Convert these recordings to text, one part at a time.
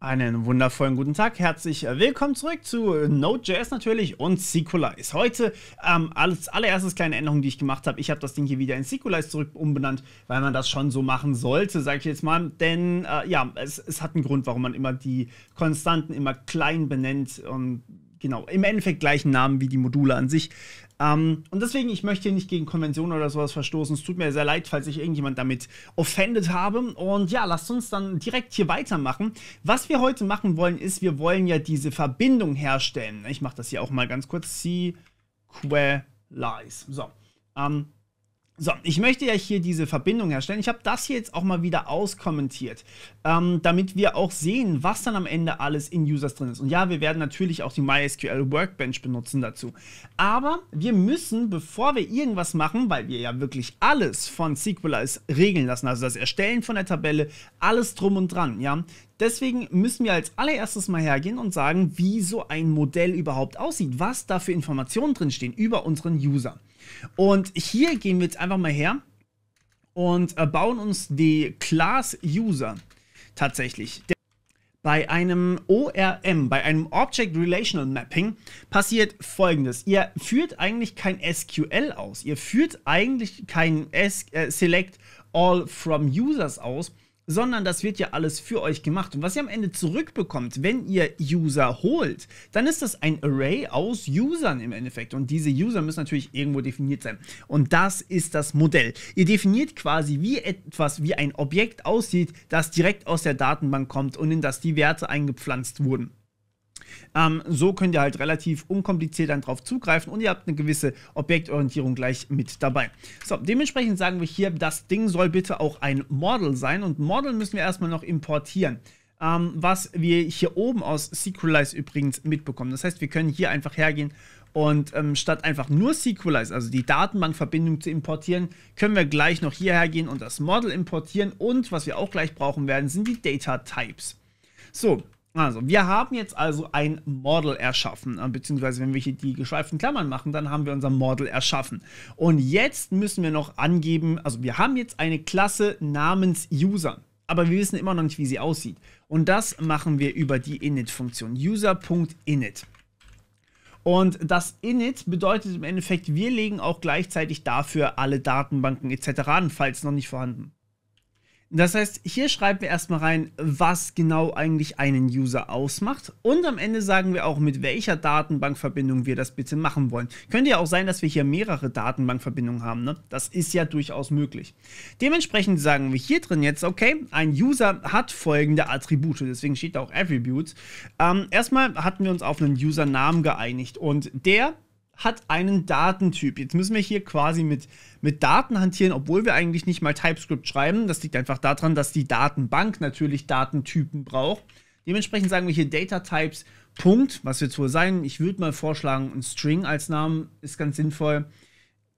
Einen wundervollen guten Tag, herzlich äh, willkommen zurück zu Node.js natürlich und SQLize. Heute ähm, als allererstes kleine Änderung, die ich gemacht habe. Ich habe das Ding hier wieder in SQLize zurück umbenannt, weil man das schon so machen sollte, sage ich jetzt mal. Denn äh, ja, es, es, hat einen Grund, warum man immer die Konstanten immer klein benennt. Und genau, im Endeffekt gleichen Namen wie die Module an sich. Ähm, und deswegen, ich möchte hier nicht gegen Konventionen oder sowas verstoßen. Es tut mir sehr leid, falls ich irgendjemand damit offendet habe. Und ja, lasst uns dann direkt hier weitermachen. Was wir heute machen wollen, ist, wir wollen ja diese Verbindung herstellen. Ich mache das hier auch mal ganz kurz. Sequelize. So. Ähm, so, ich möchte ja hier diese Verbindung herstellen. Ich habe das hier jetzt auch mal wieder auskommentiert, ähm, damit wir auch sehen, was dann am Ende alles in Users drin ist. Und ja, wir werden natürlich auch die MySQL Workbench benutzen dazu. Aber wir müssen, bevor wir irgendwas machen, weil wir ja wirklich alles von SQLize regeln lassen, also das Erstellen von der Tabelle, alles drum und dran, ja, Deswegen müssen wir als allererstes mal hergehen und sagen, wie so ein Modell überhaupt aussieht, was da für Informationen drinstehen über unseren User. Und hier gehen wir jetzt einfach mal her und äh, bauen uns die Class User tatsächlich. Bei einem ORM, bei einem Object Relational Mapping, passiert folgendes. Ihr führt eigentlich kein SQL aus. Ihr führt eigentlich kein S äh, Select All from Users aus, sondern das wird ja alles für euch gemacht. Und was ihr am Ende zurückbekommt, wenn ihr User holt, dann ist das ein Array aus Usern im Endeffekt. Und diese User müssen natürlich irgendwo definiert sein. Und das ist das Modell. Ihr definiert quasi, wie etwas, wie ein Objekt aussieht, das direkt aus der Datenbank kommt und in das die Werte eingepflanzt wurden. Ähm, so könnt ihr halt relativ unkompliziert dann drauf zugreifen und ihr habt eine gewisse Objektorientierung gleich mit dabei. So, dementsprechend sagen wir hier, das Ding soll bitte auch ein Model sein und Model müssen wir erstmal noch importieren. Ähm, was wir hier oben aus SQLize übrigens mitbekommen. Das heißt, wir können hier einfach hergehen und ähm, statt einfach nur SQLize, also die Datenbankverbindung zu importieren, können wir gleich noch hierher gehen und das Model importieren. Und was wir auch gleich brauchen werden, sind die Data Types. So, also, wir haben jetzt also ein Model erschaffen, äh, beziehungsweise wenn wir hier die geschweiften Klammern machen, dann haben wir unser Model erschaffen. Und jetzt müssen wir noch angeben, also wir haben jetzt eine Klasse namens User, aber wir wissen immer noch nicht, wie sie aussieht. Und das machen wir über die init-Funktion, user.init. Und das Init bedeutet im Endeffekt, wir legen auch gleichzeitig dafür alle Datenbanken etc. an, falls noch nicht vorhanden. Das heißt, hier schreiben wir erstmal rein, was genau eigentlich einen User ausmacht. Und am Ende sagen wir auch, mit welcher Datenbankverbindung wir das bitte machen wollen. Könnte ja auch sein, dass wir hier mehrere Datenbankverbindungen haben. Ne? Das ist ja durchaus möglich. Dementsprechend sagen wir hier drin jetzt, okay, ein User hat folgende Attribute. Deswegen steht da auch Attributes. Ähm, erstmal hatten wir uns auf einen Usernamen geeinigt. Und der hat einen Datentyp. Jetzt müssen wir hier quasi mit, mit Daten hantieren, obwohl wir eigentlich nicht mal TypeScript schreiben. Das liegt einfach daran, dass die Datenbank natürlich Datentypen braucht. Dementsprechend sagen wir hier Datatypes, Punkt, was wird es wohl sein? Ich würde mal vorschlagen, ein String als Namen ist ganz sinnvoll.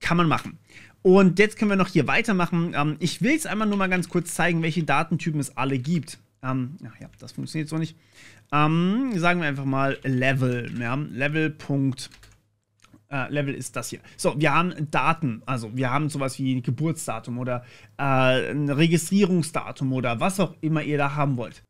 Kann man machen. Und jetzt können wir noch hier weitermachen. Ähm, ich will es einmal nur mal ganz kurz zeigen, welche Datentypen es alle gibt. Ähm, ach ja, das funktioniert so nicht. Ähm, sagen wir einfach mal Level. Ja, Level äh, Level ist das hier. So, wir haben Daten, also wir haben sowas wie ein Geburtsdatum oder äh, ein Registrierungsdatum oder was auch immer ihr da haben wollt.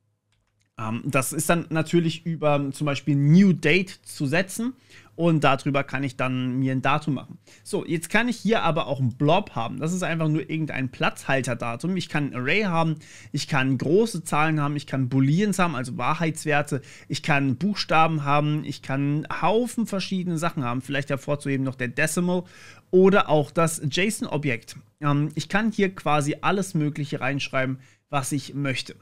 Ähm, das ist dann natürlich über ähm, zum Beispiel New Date zu setzen und darüber kann ich dann mir ein Datum machen. So, jetzt kann ich hier aber auch einen Blob haben. Das ist einfach nur irgendein Platzhalterdatum. Ich kann ein Array haben, ich kann große Zahlen haben, ich kann Booleans haben, also Wahrheitswerte, ich kann Buchstaben haben, ich kann einen Haufen verschiedene Sachen haben, vielleicht hervorzuheben noch der Decimal oder auch das JSON-Objekt. Ähm, ich kann hier quasi alles Mögliche reinschreiben, was ich möchte.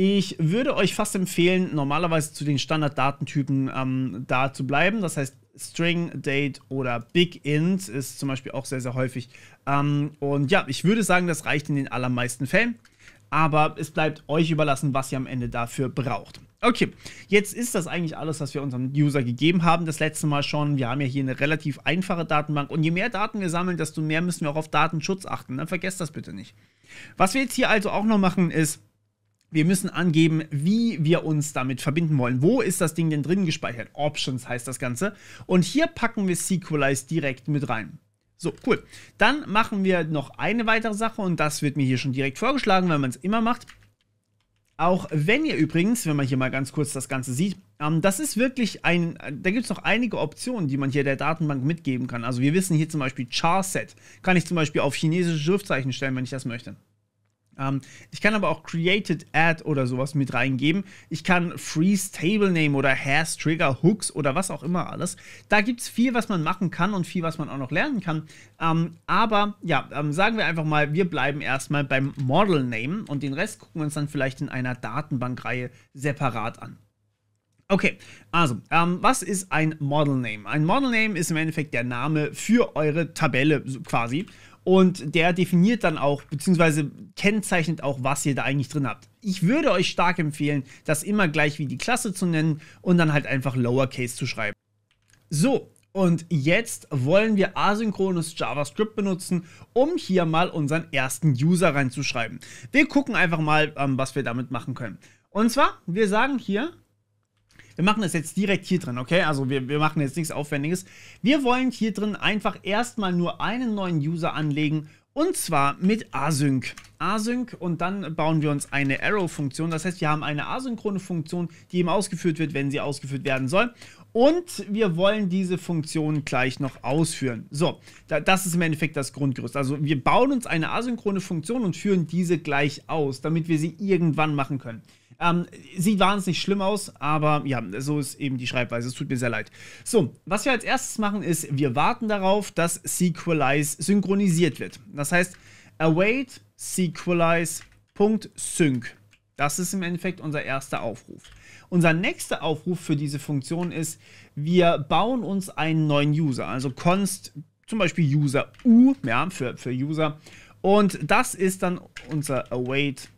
Ich würde euch fast empfehlen, normalerweise zu den Standarddatentypen ähm, da zu bleiben. Das heißt, String, Date oder Big Int ist zum Beispiel auch sehr, sehr häufig. Ähm, und ja, ich würde sagen, das reicht in den allermeisten Fällen. Aber es bleibt euch überlassen, was ihr am Ende dafür braucht. Okay, jetzt ist das eigentlich alles, was wir unserem User gegeben haben. Das letzte Mal schon. Wir haben ja hier eine relativ einfache Datenbank. Und je mehr Daten wir sammeln, desto mehr müssen wir auch auf Datenschutz achten. Dann ne? vergesst das bitte nicht. Was wir jetzt hier also auch noch machen, ist wir müssen angeben, wie wir uns damit verbinden wollen. Wo ist das Ding denn drin gespeichert? Options heißt das Ganze. Und hier packen wir SQLize direkt mit rein. So, cool. Dann machen wir noch eine weitere Sache und das wird mir hier schon direkt vorgeschlagen, weil man es immer macht. Auch wenn ihr übrigens, wenn man hier mal ganz kurz das Ganze sieht, ähm, das ist wirklich ein, da gibt es noch einige Optionen, die man hier der Datenbank mitgeben kann. Also wir wissen hier zum Beispiel Charset. Kann ich zum Beispiel auf chinesische Schriftzeichen stellen, wenn ich das möchte. Ähm, ich kann aber auch Created Ad oder sowas mit reingeben. Ich kann Freeze Table Name oder Hairs Trigger Hooks oder was auch immer alles. Da gibt es viel, was man machen kann und viel, was man auch noch lernen kann. Ähm, aber ja, ähm, sagen wir einfach mal, wir bleiben erstmal beim Model Name und den Rest gucken wir uns dann vielleicht in einer Datenbankreihe separat an. Okay, also, ähm, was ist ein Model Name? Ein Model Name ist im Endeffekt der Name für eure Tabelle quasi. Und der definiert dann auch, beziehungsweise kennzeichnet auch, was ihr da eigentlich drin habt. Ich würde euch stark empfehlen, das immer gleich wie die Klasse zu nennen und dann halt einfach Lowercase zu schreiben. So, und jetzt wollen wir asynchrones JavaScript benutzen, um hier mal unseren ersten User reinzuschreiben. Wir gucken einfach mal, ähm, was wir damit machen können. Und zwar, wir sagen hier wir machen das jetzt direkt hier drin, okay? Also wir, wir machen jetzt nichts Aufwendiges. Wir wollen hier drin einfach erstmal nur einen neuen User anlegen und zwar mit Async. Async und dann bauen wir uns eine Arrow-Funktion. Das heißt, wir haben eine asynchrone Funktion, die eben ausgeführt wird, wenn sie ausgeführt werden soll. Und wir wollen diese Funktion gleich noch ausführen. So, das ist im Endeffekt das Grundgerüst. Also wir bauen uns eine asynchrone Funktion und führen diese gleich aus, damit wir sie irgendwann machen können. Ähm, sieht wahnsinnig schlimm aus, aber ja, so ist eben die Schreibweise. Es tut mir sehr leid. So, was wir als erstes machen, ist, wir warten darauf, dass Sequelize synchronisiert wird. Das heißt, await sequelize.sync. Das ist im Endeffekt unser erster Aufruf. Unser nächster Aufruf für diese Funktion ist, wir bauen uns einen neuen User, also const zum Beispiel User U, ja, für, für User. Und das ist dann unser await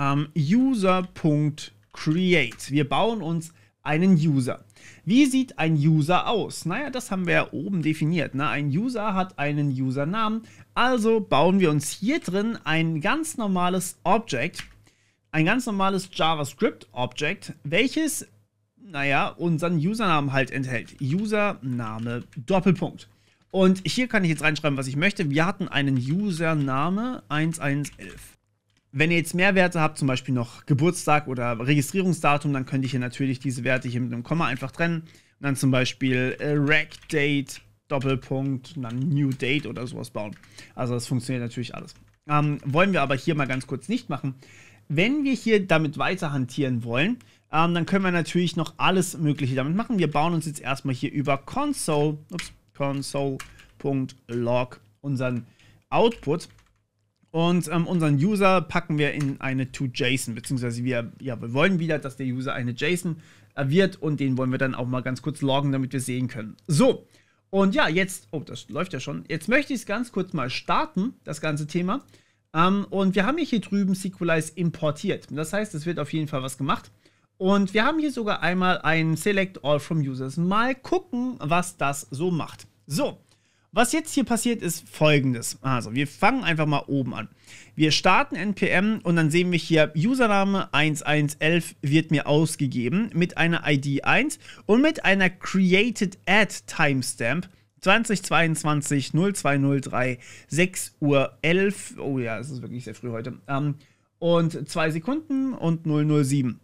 ähm, user.create. Wir bauen uns einen User. Wie sieht ein User aus? Naja, das haben wir ja oben definiert. Ne? Ein User hat einen Usernamen. Also bauen wir uns hier drin ein ganz normales Object, ein ganz normales JavaScript-Object, welches, naja, unseren Usernamen halt enthält. Username Doppelpunkt. Und hier kann ich jetzt reinschreiben, was ich möchte. Wir hatten einen Username 1111. Wenn ihr jetzt mehr Werte habt, zum Beispiel noch Geburtstag oder Registrierungsdatum, dann könnt ihr hier natürlich diese Werte hier mit einem Komma einfach trennen. Und dann zum Beispiel äh, Doppelpunkt und dann New Date oder sowas bauen. Also das funktioniert natürlich alles. Ähm, wollen wir aber hier mal ganz kurz nicht machen. Wenn wir hier damit weiter hantieren wollen, ähm, dann können wir natürlich noch alles Mögliche damit machen. Wir bauen uns jetzt erstmal hier über console, ups, console.log unseren Output. Und ähm, unseren User packen wir in eine ToJSON, beziehungsweise wir, ja, wir wollen wieder, dass der User eine JSON äh, wird und den wollen wir dann auch mal ganz kurz loggen, damit wir sehen können. So, und ja, jetzt, oh, das läuft ja schon. Jetzt möchte ich es ganz kurz mal starten, das ganze Thema. Ähm, und wir haben hier drüben SQLize importiert. Das heißt, es wird auf jeden Fall was gemacht. Und wir haben hier sogar einmal ein Select All from Users. Mal gucken, was das so macht. So, was jetzt hier passiert, ist folgendes. Also, wir fangen einfach mal oben an. Wir starten NPM und dann sehen wir hier, Username 1111 wird mir ausgegeben mit einer ID 1 und mit einer Created Ad Timestamp 2022 0203 6 Uhr 11. Oh ja, es ist wirklich sehr früh heute. Ähm, und 2 Sekunden und 007.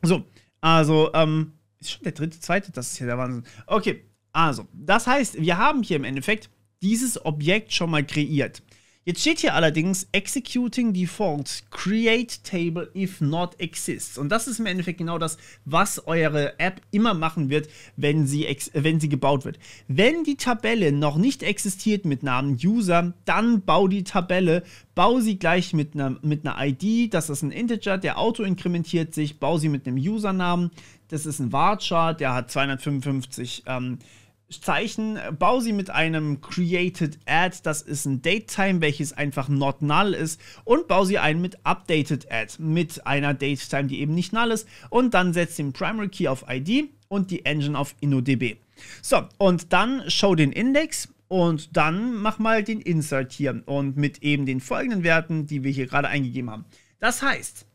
So, also, ähm, ist schon der dritte, zweite, das ist ja der Wahnsinn. Okay, also, das heißt, wir haben hier im Endeffekt dieses Objekt schon mal kreiert. Jetzt steht hier allerdings executing default create table if not exists. Und das ist im Endeffekt genau das, was eure App immer machen wird, wenn sie, wenn sie gebaut wird. Wenn die Tabelle noch nicht existiert mit Namen User, dann bau die Tabelle, bau sie gleich mit einer, mit einer ID, das ist ein Integer, der auto-inkrementiert sich, bau sie mit einem Usernamen, das ist ein Varchart, der hat 255 ähm, Zeichen. Bau sie mit einem Created Ad, das ist ein Date Time, welches einfach not null ist. Und bau sie ein mit Updated Ad, mit einer Date Time, die eben nicht null ist. Und dann setzt den Primary Key auf ID und die Engine auf InnoDB. So, und dann show den Index und dann mach mal den Insert hier und mit eben den folgenden Werten, die wir hier gerade eingegeben haben. Das heißt,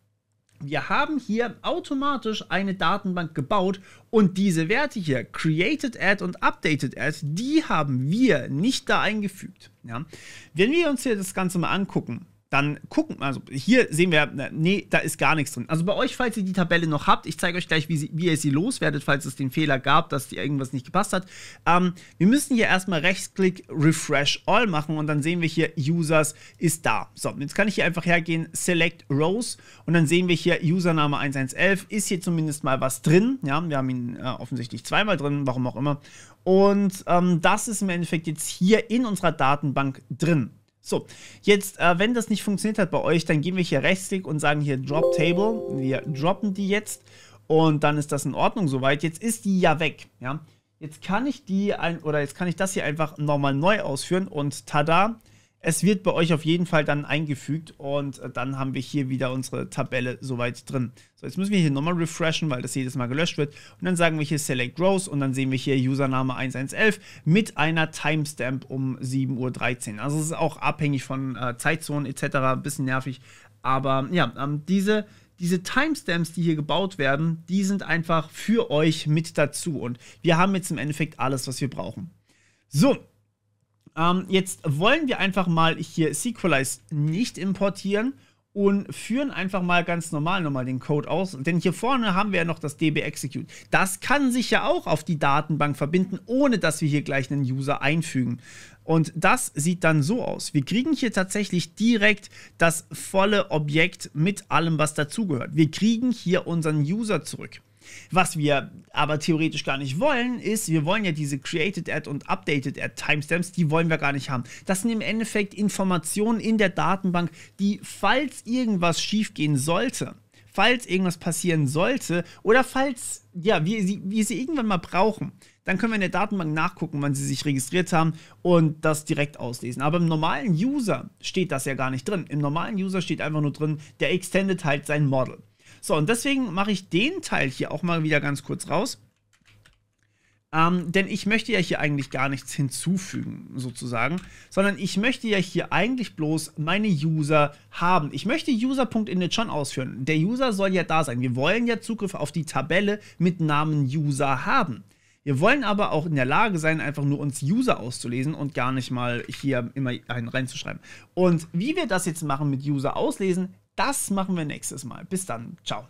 wir haben hier automatisch eine Datenbank gebaut und diese Werte hier, Created Ad und Updated Ad, die haben wir nicht da eingefügt. Ja? Wenn wir uns hier das Ganze mal angucken, dann gucken, also hier sehen wir, äh, nee, da ist gar nichts drin. Also bei euch, falls ihr die Tabelle noch habt, ich zeige euch gleich, wie, sie, wie ihr sie loswerdet, falls es den Fehler gab, dass die irgendwas nicht gepasst hat. Ähm, wir müssen hier erstmal Rechtsklick Refresh All machen und dann sehen wir hier Users ist da. So, jetzt kann ich hier einfach hergehen, Select Rows und dann sehen wir hier Username 1111, ist hier zumindest mal was drin. Ja, wir haben ihn äh, offensichtlich zweimal drin, warum auch immer. Und ähm, das ist im Endeffekt jetzt hier in unserer Datenbank drin. So, jetzt, äh, wenn das nicht funktioniert hat bei euch, dann gehen wir hier rechtsklick und sagen hier Drop Table. Wir droppen die jetzt und dann ist das in Ordnung soweit. Jetzt ist die ja weg, ja. Jetzt kann ich die ein, oder jetzt kann ich das hier einfach nochmal neu ausführen und tada, es wird bei euch auf jeden Fall dann eingefügt und äh, dann haben wir hier wieder unsere Tabelle soweit drin. So, jetzt müssen wir hier nochmal refreshen, weil das jedes Mal gelöscht wird. Und dann sagen wir hier Select Rows und dann sehen wir hier Username 1111 mit einer Timestamp um 7.13 Uhr. Also es ist auch abhängig von äh, Zeitzonen etc. Ein bisschen nervig. Aber ja, ähm, diese diese Timestamps, die hier gebaut werden, die sind einfach für euch mit dazu. Und wir haben jetzt im Endeffekt alles, was wir brauchen. So, ähm, jetzt wollen wir einfach mal hier Sequelize nicht importieren und führen einfach mal ganz normal nochmal den Code aus. Denn hier vorne haben wir ja noch das DB Execute. Das kann sich ja auch auf die Datenbank verbinden, ohne dass wir hier gleich einen User einfügen. Und das sieht dann so aus. Wir kriegen hier tatsächlich direkt das volle Objekt mit allem, was dazugehört. Wir kriegen hier unseren User zurück. Was wir aber theoretisch gar nicht wollen, ist, wir wollen ja diese Created Ad und Updated Ad Timestamps, die wollen wir gar nicht haben. Das sind im Endeffekt Informationen in der Datenbank, die, falls irgendwas schiefgehen sollte, falls irgendwas passieren sollte oder falls, ja, wir sie, wir sie irgendwann mal brauchen, dann können wir in der Datenbank nachgucken, wann sie sich registriert haben und das direkt auslesen. Aber im normalen User steht das ja gar nicht drin. Im normalen User steht einfach nur drin, der extended halt sein Model. So, und deswegen mache ich den Teil hier auch mal wieder ganz kurz raus. Ähm, denn ich möchte ja hier eigentlich gar nichts hinzufügen, sozusagen, sondern ich möchte ja hier eigentlich bloß meine User haben. Ich möchte User.init schon ausführen. Der User soll ja da sein. Wir wollen ja Zugriff auf die Tabelle mit Namen User haben. Wir wollen aber auch in der Lage sein, einfach nur uns User auszulesen und gar nicht mal hier immer einen reinzuschreiben. Und wie wir das jetzt machen mit User auslesen, das machen wir nächstes Mal. Bis dann. Ciao.